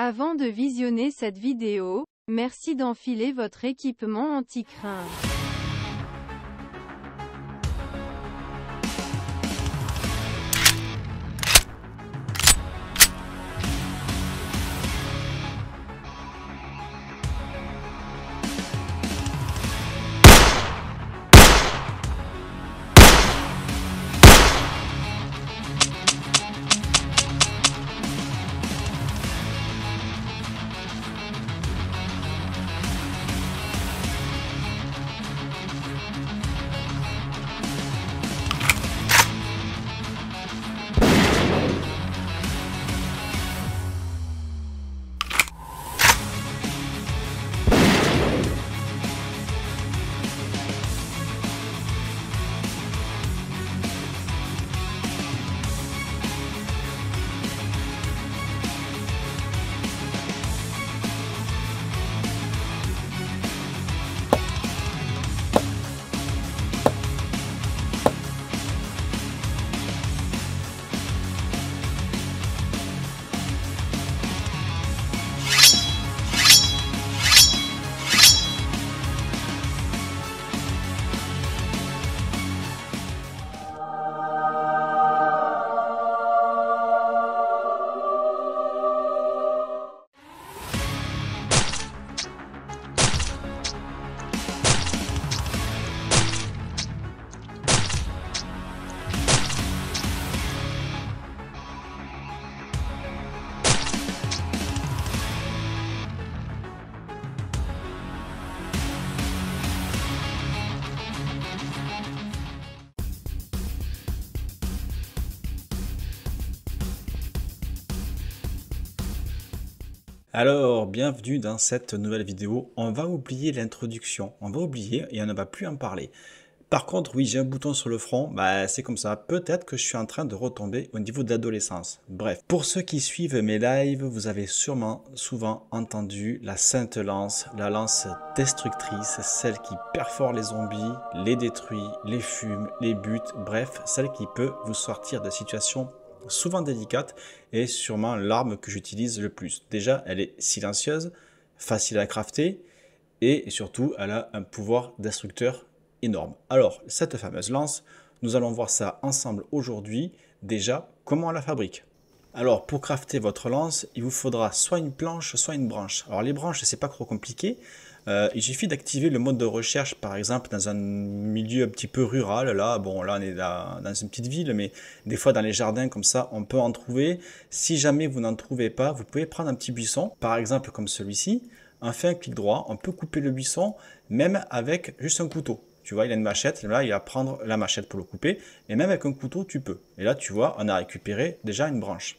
Avant de visionner cette vidéo, merci d'enfiler votre équipement anti-crin. Alors, bienvenue dans cette nouvelle vidéo. On va oublier l'introduction, on va oublier et on ne va plus en parler. Par contre, oui, j'ai un bouton sur le front, bah, c'est comme ça. Peut-être que je suis en train de retomber au niveau de l'adolescence. Bref, pour ceux qui suivent mes lives, vous avez sûrement souvent entendu la Sainte Lance, la lance destructrice, celle qui perfore les zombies, les détruit, les fume, les bute, bref, celle qui peut vous sortir de situations souvent délicate et sûrement l'arme que j'utilise le plus. Déjà, elle est silencieuse, facile à crafter et surtout, elle a un pouvoir destructeur énorme. Alors, cette fameuse lance, nous allons voir ça ensemble aujourd'hui, déjà, comment on la fabrique. Alors pour crafter votre lance, il vous faudra soit une planche, soit une branche. Alors les branches, c'est pas trop compliqué. Euh, il suffit d'activer le mode de recherche, par exemple, dans un milieu un petit peu rural. Là, bon, là, on est dans, dans une petite ville, mais des fois, dans les jardins, comme ça, on peut en trouver. Si jamais vous n'en trouvez pas, vous pouvez prendre un petit buisson, par exemple, comme celui-ci. On fait un clic droit, on peut couper le buisson, même avec juste un couteau. Tu vois, il a une machette, là, il va prendre la machette pour le couper. Et même avec un couteau, tu peux. Et là, tu vois, on a récupéré déjà une branche.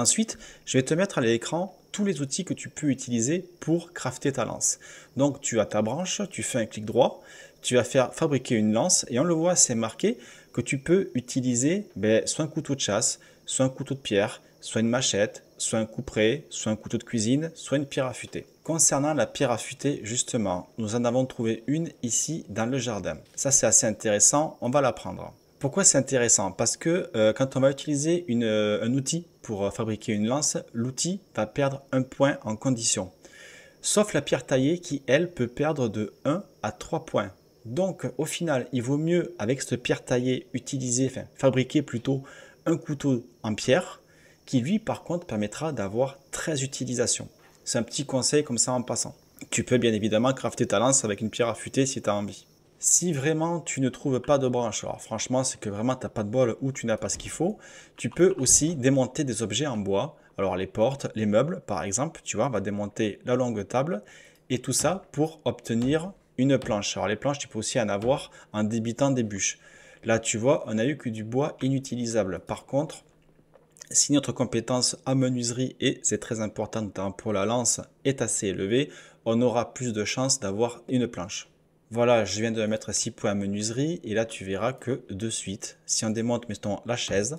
Ensuite, je vais te mettre à l'écran tous les outils que tu peux utiliser pour crafter ta lance. Donc tu as ta branche, tu fais un clic droit, tu vas faire fabriquer une lance et on le voit, c'est marqué que tu peux utiliser ben, soit un couteau de chasse, soit un couteau de pierre, soit une machette, soit un couperet, soit un couteau de cuisine, soit une pierre affûtée. Concernant la pierre affûtée, justement, nous en avons trouvé une ici dans le jardin. Ça, c'est assez intéressant, on va la prendre. Pourquoi c'est intéressant Parce que euh, quand on va utiliser une, euh, un outil pour euh, fabriquer une lance, l'outil va perdre un point en condition. Sauf la pierre taillée qui, elle, peut perdre de 1 à 3 points. Donc au final, il vaut mieux avec cette pierre taillée utiliser, enfin fabriquer plutôt un couteau en pierre qui lui par contre permettra d'avoir 13 utilisations. C'est un petit conseil comme ça en passant. Tu peux bien évidemment crafter ta lance avec une pierre affûtée si tu as envie. Si vraiment tu ne trouves pas de branche, alors franchement, c'est que vraiment tu n'as pas de bol ou tu n'as pas ce qu'il faut, tu peux aussi démonter des objets en bois. Alors les portes, les meubles, par exemple, tu vois, on va démonter la longue table et tout ça pour obtenir une planche. Alors les planches, tu peux aussi en avoir en débitant des bûches. Là, tu vois, on n'a eu que du bois inutilisable. Par contre, si notre compétence à menuiserie, et c'est très important hein, pour la lance, est assez élevée, on aura plus de chances d'avoir une planche. Voilà, je viens de mettre 6 points menuiserie et là tu verras que de suite, si on démonte la chaise,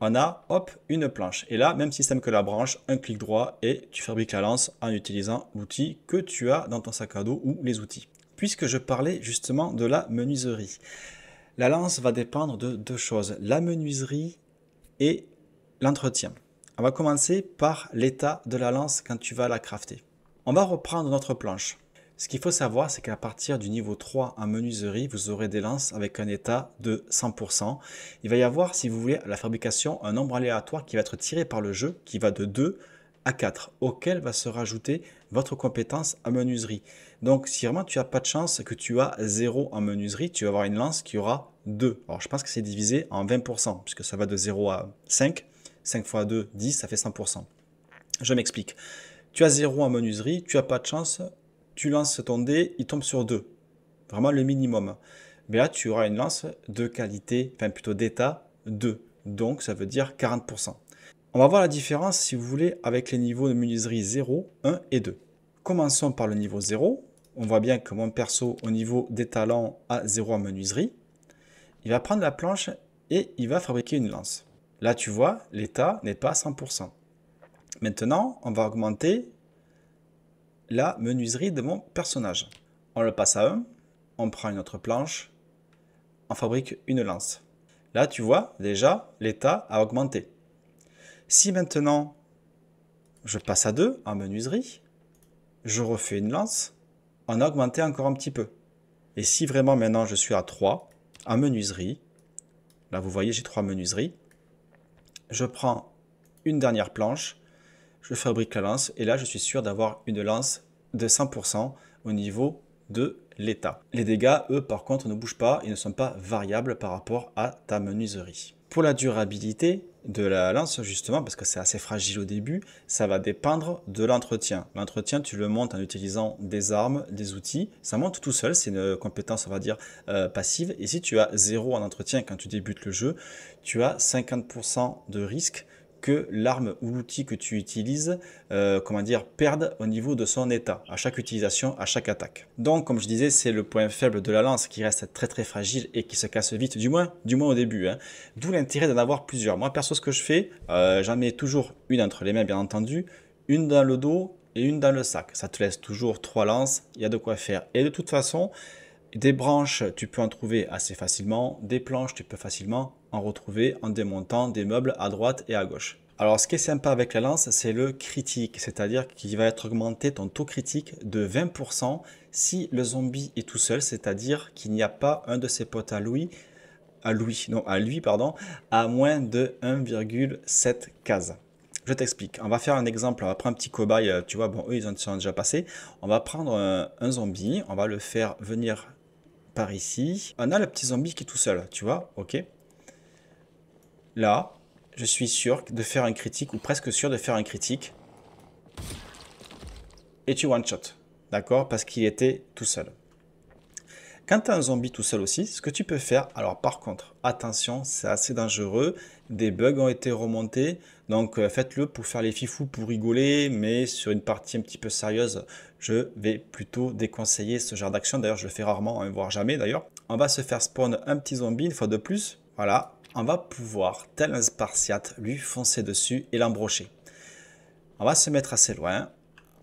on a hop une planche. Et là, même système que la branche, un clic droit et tu fabriques la lance en utilisant l'outil que tu as dans ton sac à dos ou les outils. Puisque je parlais justement de la menuiserie, la lance va dépendre de deux choses, la menuiserie et l'entretien. On va commencer par l'état de la lance quand tu vas la crafter. On va reprendre notre planche. Ce qu'il faut savoir, c'est qu'à partir du niveau 3 en menuiserie, vous aurez des lances avec un état de 100%. Il va y avoir, si vous voulez, à la fabrication, un nombre aléatoire qui va être tiré par le jeu, qui va de 2 à 4, auquel va se rajouter votre compétence en menuiserie. Donc si vraiment tu n'as pas de chance que tu as 0 en menuiserie, tu vas avoir une lance qui aura 2. Alors je pense que c'est divisé en 20%, puisque ça va de 0 à 5. 5 x 2, 10, ça fait 100%. Je m'explique. Tu as 0 en menuiserie, tu n'as pas de chance tu lances ton dé, il tombe sur 2. Vraiment le minimum. Mais là, tu auras une lance de qualité, enfin plutôt d'état 2. Donc, ça veut dire 40%. On va voir la différence, si vous voulez, avec les niveaux de menuiserie 0, 1 et 2. Commençons par le niveau 0. On voit bien que mon perso, au niveau des talents, a 0 en menuiserie. Il va prendre la planche et il va fabriquer une lance. Là, tu vois, l'état n'est pas à 100%. Maintenant, on va augmenter la menuiserie de mon personnage. On le passe à 1, on prend une autre planche, on fabrique une lance. Là, tu vois, déjà, l'état a augmenté. Si maintenant, je passe à 2 en menuiserie, je refais une lance, on a augmenté encore un petit peu. Et si vraiment maintenant je suis à 3 en menuiserie, là vous voyez j'ai 3 menuiseries, je prends une dernière planche, je fabrique la lance et là je suis sûr d'avoir une lance de 100% au niveau de l'état. Les dégâts, eux, par contre, ne bougent pas et ne sont pas variables par rapport à ta menuiserie. Pour la durabilité de la lance, justement, parce que c'est assez fragile au début, ça va dépendre de l'entretien. L'entretien, tu le montes en utilisant des armes, des outils. Ça monte tout seul, c'est une compétence, on va dire, euh, passive. Et si tu as zéro en entretien quand tu débutes le jeu, tu as 50% de risque que l'arme ou l'outil que tu utilises, euh, comment dire, perde au niveau de son état, à chaque utilisation, à chaque attaque. Donc, comme je disais, c'est le point faible de la lance qui reste très très fragile et qui se casse vite, du moins, du moins au début. Hein. D'où l'intérêt d'en avoir plusieurs. Moi, perso, ce que je fais, euh, j'en mets toujours une entre les mains, bien entendu, une dans le dos et une dans le sac. Ça te laisse toujours trois lances, il y a de quoi faire. Et de toute façon, des branches, tu peux en trouver assez facilement. Des planches, tu peux facilement en retrouver en démontant des meubles à droite et à gauche. Alors ce qui est sympa avec la lance, c'est le critique, c'est-à-dire qu'il va être augmenté ton taux critique de 20% si le zombie est tout seul, c'est-à-dire qu'il n'y a pas un de ses potes à lui, à lui, non, à lui, pardon, à moins de 1,7 cases. Je t'explique. On va faire un exemple. On va prendre un petit cobaye. Euh, tu vois, bon, eux, ils en sont déjà passé. On va prendre euh, un zombie. On va le faire venir par ici. On a le petit zombie qui est tout seul, tu vois, ok. Là, je suis sûr de faire un critique, ou presque sûr de faire un critique. Et tu one-shot, d'accord Parce qu'il était tout seul. Quand tu as un zombie tout seul aussi, ce que tu peux faire, alors par contre, attention, c'est assez dangereux, des bugs ont été remontés, donc euh, faites-le pour faire les fifous, pour rigoler, mais sur une partie un petit peu sérieuse, je vais plutôt déconseiller ce genre d'action, d'ailleurs je le fais rarement, hein, voire jamais d'ailleurs. On va se faire spawn un petit zombie une fois de plus, voilà, on va pouvoir, tel un spartiate, lui foncer dessus et l'embrocher. On va se mettre assez loin,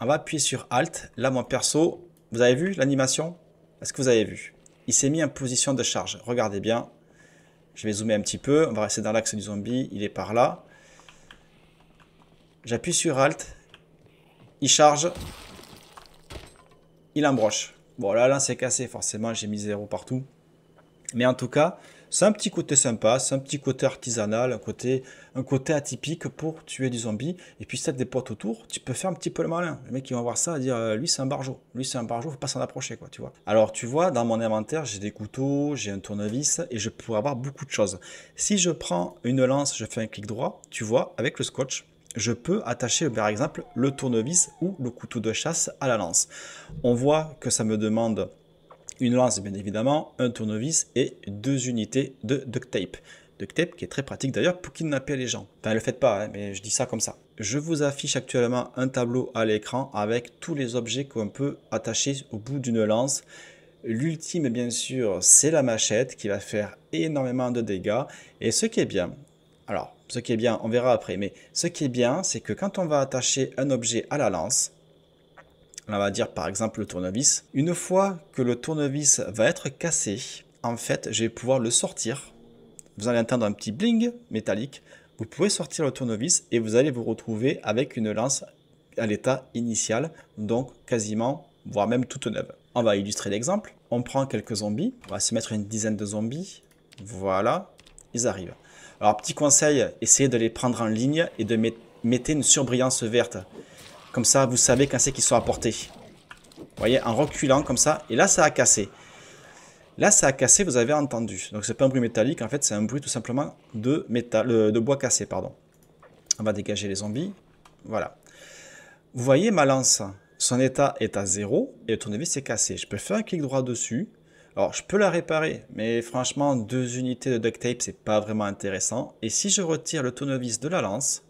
on va appuyer sur Alt, là mon perso, vous avez vu l'animation est-ce que vous avez vu Il s'est mis en position de charge. Regardez bien. Je vais zoomer un petit peu. On va rester dans l'axe du zombie. Il est par là. J'appuie sur Alt. Il charge. Il embroche. Bon, là, là, c'est cassé. Forcément, j'ai mis zéro partout. Mais en tout cas, c'est un petit côté sympa, c'est un petit côté artisanal, un côté, un côté atypique pour tuer du zombie. Et puis si t'as des potes autour, tu peux faire un petit peu le malin. Le mec, il va voir ça, à dire euh, lui, c'est un barjot. Lui, c'est un barjot, faut pas s'en approcher, quoi, tu vois. Alors, tu vois, dans mon inventaire, j'ai des couteaux, j'ai un tournevis et je pourrais avoir beaucoup de choses. Si je prends une lance, je fais un clic droit, tu vois, avec le scotch, je peux attacher par exemple le tournevis ou le couteau de chasse à la lance. On voit que ça me demande une lance bien évidemment, un tournevis et deux unités de duct tape. Duct tape qui est très pratique d'ailleurs pour kidnapper les gens. Enfin, le faites pas, hein, mais je dis ça comme ça. Je vous affiche actuellement un tableau à l'écran avec tous les objets qu'on peut attacher au bout d'une lance. L'ultime, bien sûr, c'est la machette qui va faire énormément de dégâts. Et ce qui est bien, alors, ce qui est bien, on verra après, mais ce qui est bien, c'est que quand on va attacher un objet à la lance, on va dire par exemple le tournevis. Une fois que le tournevis va être cassé, en fait, je vais pouvoir le sortir. Vous allez entendre un petit bling métallique. Vous pouvez sortir le tournevis et vous allez vous retrouver avec une lance à l'état initial, donc quasiment, voire même toute neuve. On va illustrer l'exemple. On prend quelques zombies. On va se mettre une dizaine de zombies. Voilà, ils arrivent. Alors, petit conseil, essayez de les prendre en ligne et de mettre une surbrillance verte. Comme ça, vous savez quand c'est qu'ils sont à portée. Vous voyez, en reculant comme ça. Et là, ça a cassé. Là, ça a cassé, vous avez entendu. Donc, c'est pas un bruit métallique, en fait, c'est un bruit tout simplement de, métal, euh, de bois cassé. pardon. On va dégager les zombies. Voilà. Vous voyez ma lance Son état est à zéro. et le tournevis est cassé. Je peux faire un clic droit dessus. Alors, je peux la réparer, mais franchement, deux unités de duct tape, c'est pas vraiment intéressant. Et si je retire le tournevis de la lance,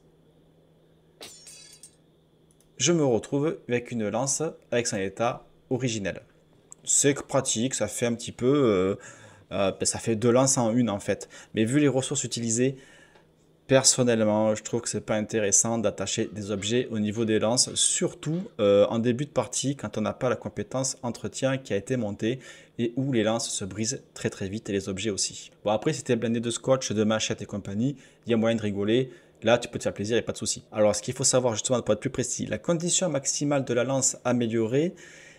je me retrouve avec une lance avec son état originel. C'est pratique, ça fait un petit peu... Euh, euh, ben, ça fait deux lances en une en fait. Mais vu les ressources utilisées, personnellement, je trouve que c'est pas intéressant d'attacher des objets au niveau des lances, surtout euh, en début de partie quand on n'a pas la compétence entretien qui a été montée et où les lances se brisent très très vite et les objets aussi. Bon après c'était blindé de scotch, de machette et compagnie, il y a moyen de rigoler, Là, tu peux te faire plaisir, il n'y a pas de souci. Alors, ce qu'il faut savoir justement pour être plus précis, la condition maximale de la lance améliorée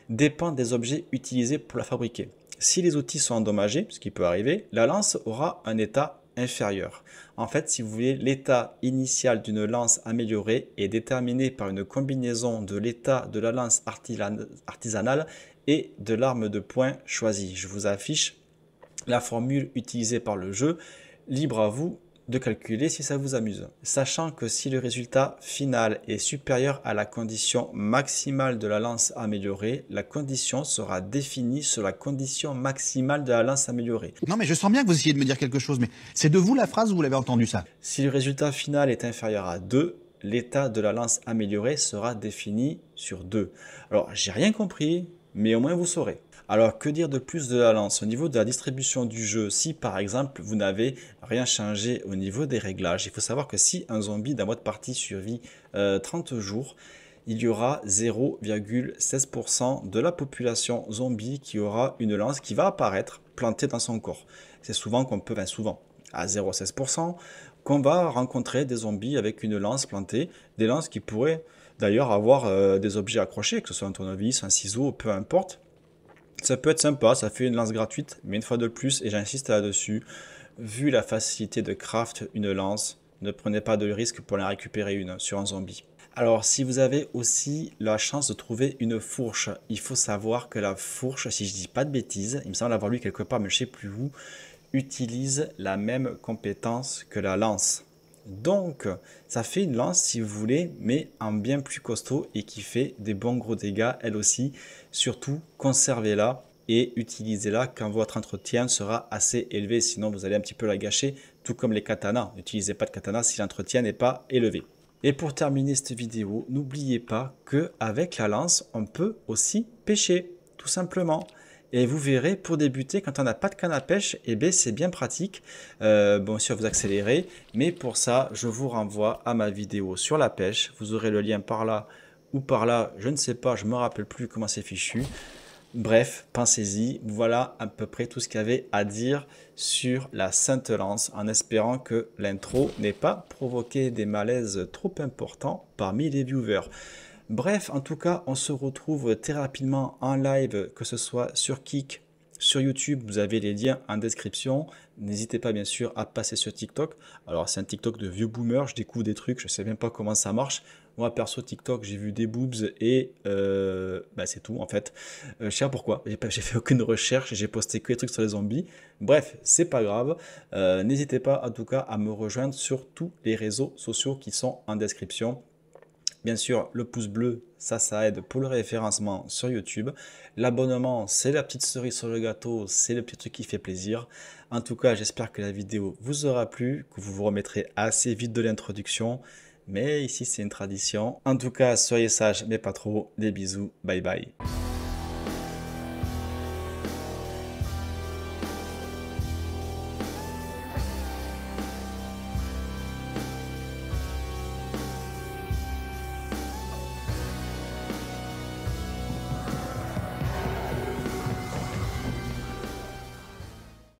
dépend des objets utilisés pour la fabriquer. Si les outils sont endommagés, ce qui peut arriver, la lance aura un état inférieur. En fait, si vous voulez, l'état initial d'une lance améliorée est déterminé par une combinaison de l'état de la lance artisanale et de l'arme de poing choisie. Je vous affiche la formule utilisée par le jeu. Libre à vous de calculer si ça vous amuse. Sachant que si le résultat final est supérieur à la condition maximale de la lance améliorée, la condition sera définie sur la condition maximale de la lance améliorée. Non mais je sens bien que vous essayez de me dire quelque chose, mais c'est de vous la phrase ou vous l'avez entendu ça Si le résultat final est inférieur à 2, l'état de la lance améliorée sera défini sur 2. Alors j'ai rien compris, mais au moins vous saurez. Alors que dire de plus de la lance Au niveau de la distribution du jeu, si par exemple vous n'avez rien changé au niveau des réglages, il faut savoir que si un zombie dans votre partie survit 30 euh, jours, il y aura 0,16% de la population zombie qui aura une lance qui va apparaître plantée dans son corps. C'est souvent qu'on peut, ben souvent, à 0,16%, qu'on va rencontrer des zombies avec une lance plantée, des lances qui pourraient d'ailleurs avoir euh, des objets accrochés, que ce soit un tournevis, un ciseau, peu importe, ça peut être sympa, ça fait une lance gratuite, mais une fois de plus, et j'insiste là-dessus, vu la facilité de craft une lance, ne prenez pas de risque pour la récupérer une sur un zombie. Alors si vous avez aussi la chance de trouver une fourche, il faut savoir que la fourche, si je dis pas de bêtises, il me semble avoir lui quelque part mais je sais plus où, utilise la même compétence que la lance. Donc, ça fait une lance, si vous voulez, mais en bien plus costaud et qui fait des bons gros dégâts, elle aussi. Surtout, conservez-la et utilisez-la quand votre entretien sera assez élevé. Sinon, vous allez un petit peu la gâcher, tout comme les katanas. N'utilisez pas de katana si l'entretien n'est pas élevé. Et pour terminer cette vidéo, n'oubliez pas qu'avec la lance, on peut aussi pêcher, tout simplement. Et vous verrez, pour débuter, quand on n'a pas de canne à pêche, eh bien, c'est bien pratique. Euh, bon, sûr, vous accélérez. Mais pour ça, je vous renvoie à ma vidéo sur la pêche. Vous aurez le lien par là ou par là. Je ne sais pas, je me rappelle plus comment c'est fichu. Bref, pensez-y. Voilà à peu près tout ce qu'il y avait à dire sur la Sainte Lance en espérant que l'intro n'ait pas provoqué des malaises trop importants parmi les viewers. Bref, en tout cas, on se retrouve très rapidement en live, que ce soit sur Kik, sur YouTube, vous avez les liens en description. N'hésitez pas bien sûr à passer sur TikTok. Alors c'est un TikTok de vieux boomer, je découvre des trucs, je sais même pas comment ça marche. Moi perso TikTok, j'ai vu des boobs et euh, bah, c'est tout en fait. Euh, je sais pas pourquoi, j'ai, fait aucune recherche, j'ai posté que des trucs sur les zombies. Bref, c'est pas grave. Euh, n'hésitez pas en tout cas à me rejoindre sur tous les réseaux sociaux qui sont en description. Bien sûr, le pouce bleu, ça, ça aide pour le référencement sur YouTube. L'abonnement, c'est la petite cerise sur le gâteau, c'est le petit truc qui fait plaisir. En tout cas, j'espère que la vidéo vous aura plu, que vous vous remettrez assez vite de l'introduction. Mais ici, c'est une tradition. En tout cas, soyez sages, mais pas trop. Des bisous, bye bye.